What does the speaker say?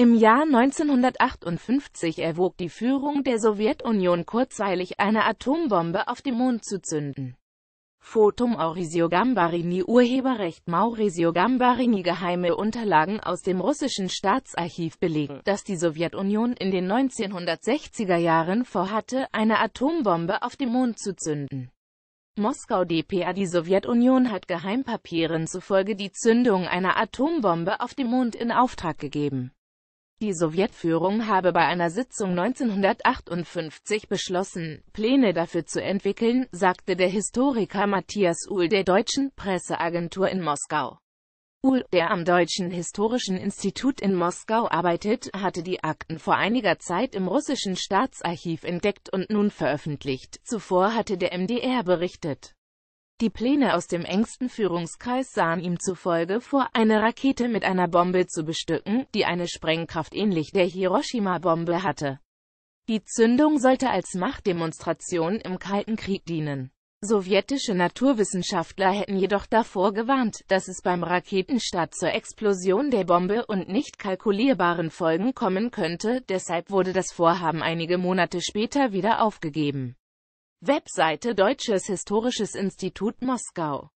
Im Jahr 1958 erwog die Führung der Sowjetunion kurzweilig eine Atombombe auf dem Mond zu zünden. Fotum Maurizio Gambarini Urheberrecht Maurizio Gambarini Geheime Unterlagen aus dem russischen Staatsarchiv belegen, dass die Sowjetunion in den 1960er Jahren vorhatte, eine Atombombe auf dem Mond zu zünden. Moskau dpa Die Sowjetunion hat Geheimpapieren zufolge die Zündung einer Atombombe auf dem Mond in Auftrag gegeben. Die Sowjetführung habe bei einer Sitzung 1958 beschlossen, Pläne dafür zu entwickeln, sagte der Historiker Matthias Uhl der deutschen Presseagentur in Moskau. Uhl, der am Deutschen Historischen Institut in Moskau arbeitet, hatte die Akten vor einiger Zeit im russischen Staatsarchiv entdeckt und nun veröffentlicht. Zuvor hatte der MDR berichtet. Die Pläne aus dem engsten Führungskreis sahen ihm zufolge vor, eine Rakete mit einer Bombe zu bestücken, die eine Sprengkraft ähnlich der Hiroshima-Bombe hatte. Die Zündung sollte als Machtdemonstration im Kalten Krieg dienen. Sowjetische Naturwissenschaftler hätten jedoch davor gewarnt, dass es beim Raketenstart zur Explosion der Bombe und nicht kalkulierbaren Folgen kommen könnte, deshalb wurde das Vorhaben einige Monate später wieder aufgegeben. Webseite Deutsches Historisches Institut Moskau